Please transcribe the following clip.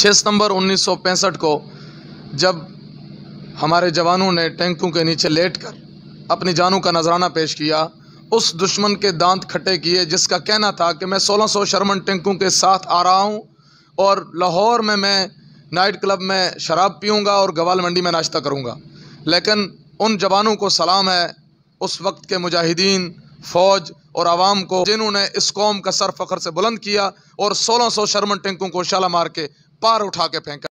छः सितंबर उन्नीस को जब हमारे जवानों ने टैंकों के नीचे लेट कर अपनी जानों का नजराना पेश किया उस दुश्मन के दांत खट्टे किए जिसका कहना था कि मैं 1600 सौ शर्मन टैंकों के साथ आ रहा हूं और लाहौर में मैं नाइट क्लब में शराब पीऊँगा और गवाल मंडी में नाश्ता करूँगा लेकिन उन जवानों को सलाम है उस वक्त के मुजाहिदीन फौज और आवाम को जिन्होंने इस कौम का सर फखर से बुलंद किया और सोलह सौ शर्मन टैंकों को शाला मार के पार उठा के फेंका